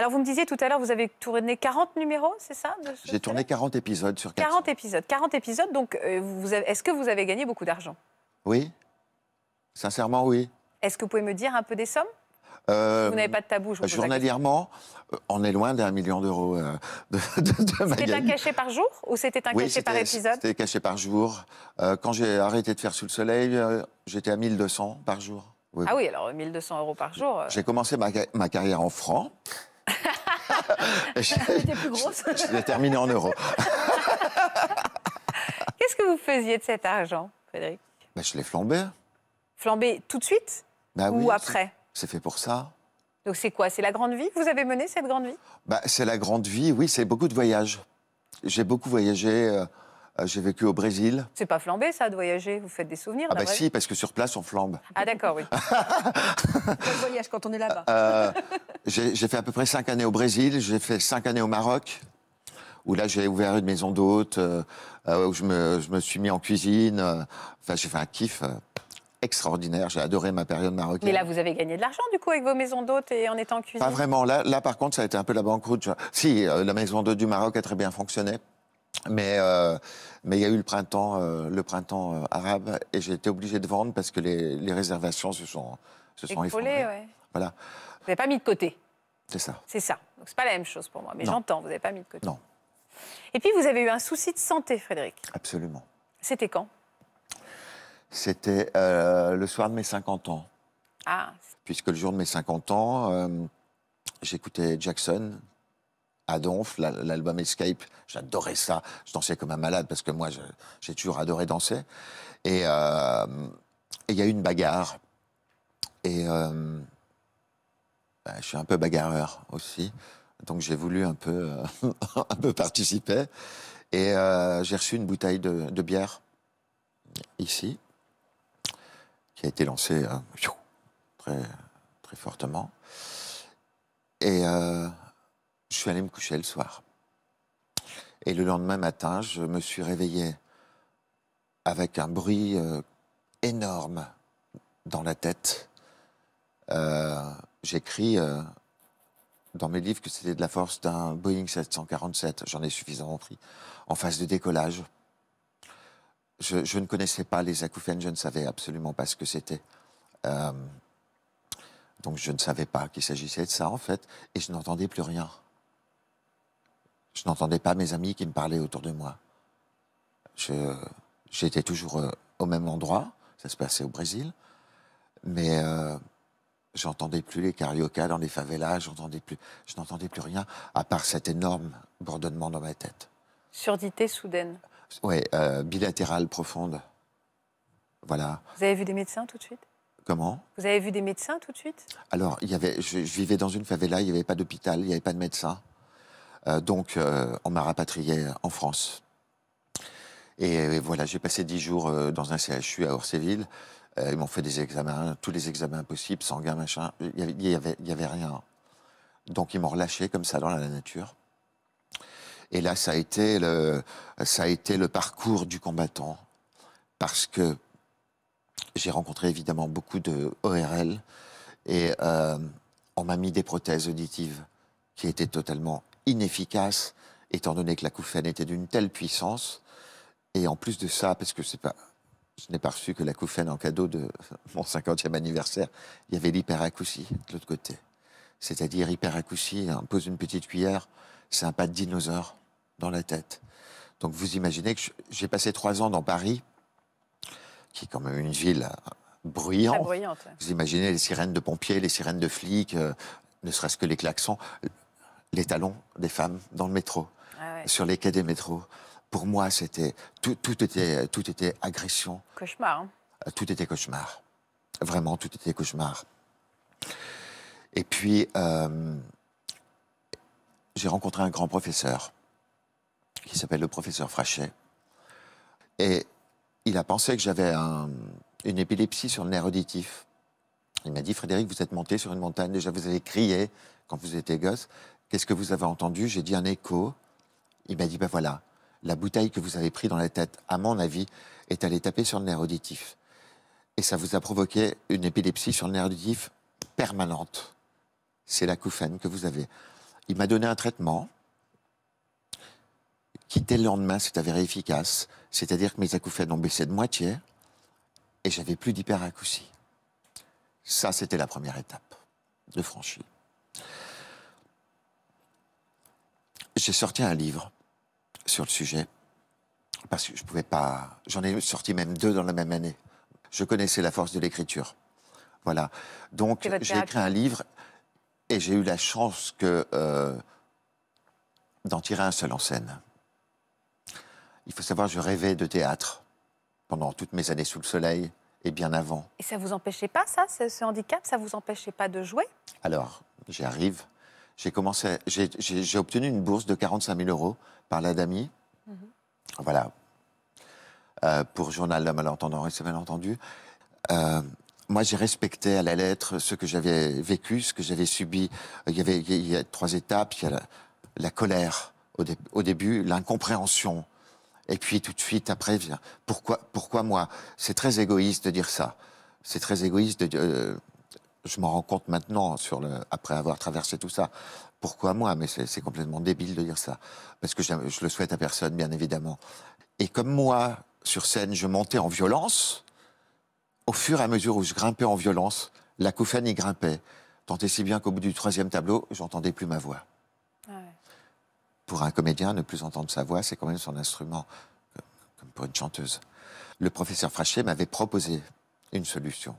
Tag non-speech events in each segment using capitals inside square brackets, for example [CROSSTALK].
Alors, vous me disiez tout à l'heure, vous avez tourné 40 numéros, c'est ça J'ai tourné 40 épisodes sur 40 épisodes. 40 épisodes, donc euh, est-ce que vous avez gagné beaucoup d'argent Oui. Sincèrement, oui. Est-ce que vous pouvez me dire un peu des sommes euh, vous n'avez pas de tabou, je vous Journalièrement, euh, on est loin d'un million d'euros de, de, C'était un cachet par jour ou c'était un cachet par épisode C'était cachet par jour. quand j'ai arrêté de faire sous le soleil, j'étais à 1200 par jour. Oui. Ah oui, alors 1200 euros par jour. J'ai commencé ma, ma, carrière en francs. Je l'ai terminé en euros. [LAUGHS] Qu'est-ce que vous faisiez de cet argent, Frédéric ben, Je l'ai flambé. Flambé tout de suite ben Ou après C'est fait pour ça. Donc c'est quoi C'est la grande vie Vous avez mené cette grande vie ben, C'est la grande vie, oui, c'est beaucoup de voyages. J'ai beaucoup voyagé. Euh, euh, j'ai vécu au Brésil. C'est pas flambé, ça, de voyager Vous faites des souvenirs Ah, bah si, parce que sur place, on flambe. Ah, d'accord, oui. Quel [LAUGHS] voyage quand on est là-bas euh, j'ai fait à peu près cinq années au Brésil, j'ai fait cinq années au Maroc, où là j'ai ouvert une maison d'hôtes, euh, euh, où je me, suis mis en cuisine. Euh, enfin, j'ai fait un kiff extraordinaire. J'ai adoré ma période marocaine. Mais là, vous avez gagné de l'argent du coup avec vos maisons d'hôtes et en étant en cuisine Pas vraiment. Là, là, par contre, ça a été un peu la banqueroute. Si, la maison d'hôtes du Maroc a très bien fonctionné. Mais mais il y a eu le printemps, le printemps arabe, et j'ai été obligé de vendre parce que les, réservations se sont, se sont effondrées. Voilà. Vous n'avez pas mis de côté. C'est ça. C'est ça. Donc c'est pas la même chose pour moi, mais j'entends, vous n'avez pas mis de côté. Non. Et puis vous avez eu un souci de santé, Frédéric. Absolument. C'était quand C'était euh, le soir de mes 50 ans. Ah. Puisque le jour de mes 50 ans, euh, j'écoutais Jackson, Adonf, l'album Escape. J'adorais ça. Je dansais comme un malade parce que moi, j'ai toujours adoré danser. Euh, et il y a eu une bagarre. Et bah, je suis un peu bagarreur aussi. Donc j'ai voulu un peu, euh, [LAUGHS] participer. Et euh, j'ai reçu une bouteille de, bière ici, qui a été lancée euh, très, très fortement. Et je suis allé me coucher le soir. Et le lendemain matin, je me suis réveillé avec un bruit énorme dans la tête j'écris euh, dans mes livres que c'était de la force d'un Boeing 747. J'en ai suffisamment pris. En phase de décollage, je, ne connaissais pas les acouphènes, je ne savais absolument pas ce que c'était. Euh, donc je ne savais pas qu'il s'agissait de ça en fait, et je n'entendais plus rien. Je n'entendais pas mes amis qui me parlaient autour de moi. J'étais toujours euh, au même endroit, ça se passait au Brésil, mais J'entendais plus les cariocas dans les favelas, j'entendais plus, je n'entendais plus rien, à part cet énorme bourdonnement dans ma tête. Surdité soudaine. Oui, euh, bilatérale profonde. Voilà. Vous avez vu des médecins tout de suite Comment Vous avez vu des médecins tout de suite Alors, il y avait, je, vivais dans une favela, il n'y avait pas d'hôpital, il n'y avait pas de médecin. Euh, donc, euh, on m'a rapatrié en France. Et, et voilà, j'ai passé dix jours dans un CHU à Orséville. Euh, ils m'ont fait des examens, tous les examens possibles, sanguin, machin. Il n'y avait, avait rien. Donc ils m'ont relâché comme ça dans la nature. Et là, ça a été le, ça a été le parcours du combattant. Parce que j'ai rencontré évidemment beaucoup de ORL. Et euh, on m'a mis des prothèses auditives qui étaient totalement inefficaces, étant donné que la couffaine était d'une telle puissance. Et en plus de ça, parce que c'est pas je n'ai pas reçu que l'acouphène en cadeau de mon 50e anniversaire. Il y avait l'hyperacousie de l'autre côté. C'est-à-dire hyperacousie, on pose une petite cuillère, c'est un pas de dinosaure dans la tête. Donc vous imaginez que j'ai passé trois ans dans Paris, qui est quand même une ville euh, bruyante. Vous imaginez les sirènes de pompiers, les sirènes de flics, euh, ne serait-ce que les klaxons, les talons des femmes dans le métro, ah sur les quais des métros pour moi, c'était tout, tout, était, tout était agression. Cauchemar. Hein. Euh, tout était cauchemar. Vraiment, tout était cauchemar. Et puis, euh, j'ai rencontré un grand professeur qui s'appelle le professeur Frachet. Et il a pensé que j'avais une épilepsie sur le nerf auditif. Il m'a dit, Frédéric, vous êtes monté sur une montagne, déjà vous avez crié quand vous étiez gosse. Qu'est-ce que vous avez entendu J'ai dit un écho. Il m'a dit, ben voilà, la bouteille que vous avez prise dans la tête, à mon avis, est allée taper sur le nerf auditif. Et ça vous a provoqué une épilepsie sur le nerf auditif permanente. C'est l'acouphène que vous avez. Il m'a donné un traitement qui, dès le lendemain, s'est avéré efficace. C'est-à-dire que mes acouphènes ont baissé de moitié et j'avais plus d'hyperacousie. Ça, c'était la première étape de franchir. J'ai sorti un livre sur le sujet, parce que je pouvais pas. J'en ai sorti même deux dans la même année. Je connaissais la force de l'écriture. Voilà. Donc, j'ai écrit un livre et j'ai eu la chance que euh, d'en tirer un seul en scène. Il faut savoir, je rêvais de théâtre pendant toutes mes années sous le soleil et bien avant. Et ça vous empêchait pas, ça, ce, handicap Ça vous empêchait pas de jouer Alors, j'y arrive j'ai commencé, j'ai obtenu une bourse de 45 000 euros par la DAMI. Mhm. Voilà. Euh, pour Journal de malentendant, et c'est malentendu. Euh, moi, j'ai respecté à la lettre ce que j'avais vécu, ce que j'avais subi. Il y avait il a trois étapes. Il y a la, colère au, début, l'incompréhension. Et puis tout de suite, après, pourquoi, pourquoi moi C'est très égoïste de dire ça. C'est très égoïste de, dire... Euh, je m'en rends compte maintenant, sur le, après avoir traversé tout ça. Pourquoi moi Mais c'est complètement débile de dire ça. Parce que je, le souhaite à personne, bien évidemment. Et comme moi, sur scène, je montais en violence, au fur et à mesure où je grimpais en violence, la l'acouphène y grimpait. Tant et si bien qu'au bout du troisième tableau, j'entendais plus ma voix. Ah pour un comédien, ne plus entendre sa voix, c'est quand même son instrument, comme pour une chanteuse. Le professeur Frachet m'avait proposé une solution.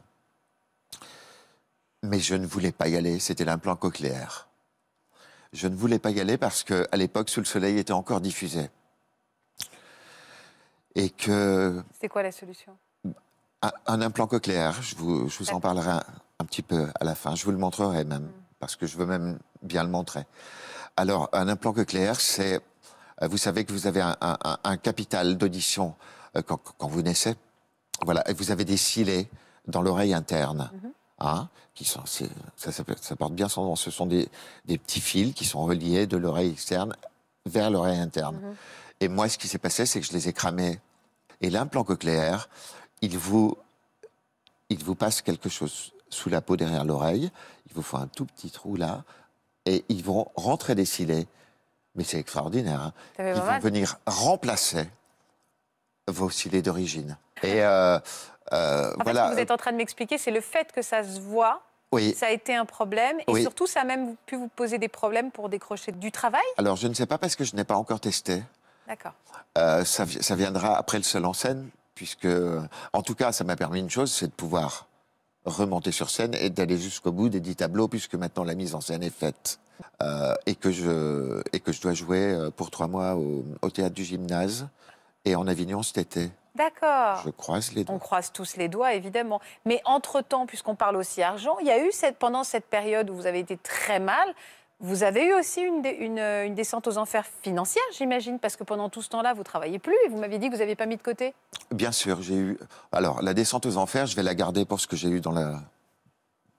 Mais je ne voulais pas y aller, c'était l'implant cochléaire. Je ne voulais pas y aller parce que à l'époque, Sous le soleil était encore diffusé. Et que. C'est quoi la solution un, implant cochléaire, je vous, en parlerai un, petit peu à la fin, je vous le montrerai même, mm. parce que je veux même bien le montrer. Alors, un implant cochléaire, c'est. Euh, vous savez que vous avez un, capital d'audition euh, quand, vous naissez. Voilà, et vous avez des cils dans l'oreille interne. Mm-hmm qui sont, ça, ça, porte bien son nom. Ce sont des, des petits fils qui sont reliés de l'oreille externe vers l'oreille interne. Mhm. Et moi, ce qui s'est passé, c'est que je les ai cramés. Et l'implant cochléaire, il vous, il vous passe quelque chose sous la peau derrière l'oreille. Il vous faut un tout petit trou là. Et ils vont rentrer des cils. Mais c'est extraordinaire. Hein. Ils vont venir remplacer vos cilés d'origine. Et ah. euh, euh, voilà. ce que vous êtes en train de m'expliquer, c'est le fait que ça se voit. Ça a été un problème et surtout ça a même pu vous poser des problèmes pour décrocher du travail Alors je ne sais pas parce que je n'ai pas encore testé. D'accord. Euh, ça, viendra après le seul en scène puisque en tout cas ça m'a permis une chose, c'est de pouvoir remonter sur scène et d'aller jusqu'au bout des dix tableaux puisque maintenant la mise en scène est faite. et, que je, et que je dois jouer pour trois mois au théâtre du gymnase. Et en Avignon cet été. D'accord. Je croise les doigts. On croise tous les doigts, évidemment. Mais entre-temps, puisqu'on parle aussi argent, il y a eu pendant cette période où vous avez été très mal, vous avez eu aussi une, euh, descente aux enfers financière, j'imagine, parce que pendant tout ce temps-là, vous travaillez plus et vous m'aviez dit que vous n'aviez pas mis de côté. Bien sûr, j'ai eu. Alors, la descente aux enfers, je vais la garder pour ce que j'ai eu dans la,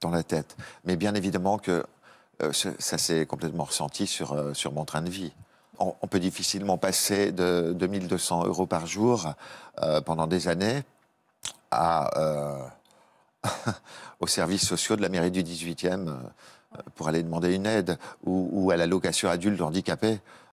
dans la tête. Mais bien évidemment que euh, ça s'est complètement ressenti sur, euh, sur mon train de vie on, peut difficilement passer de 2200 euros par jour euh, pendant des années euh, aux [LAUGHS] services sociaux de la mairie du 18e euh, pour aller demander une aide ou, ou à la location adulte handicapée.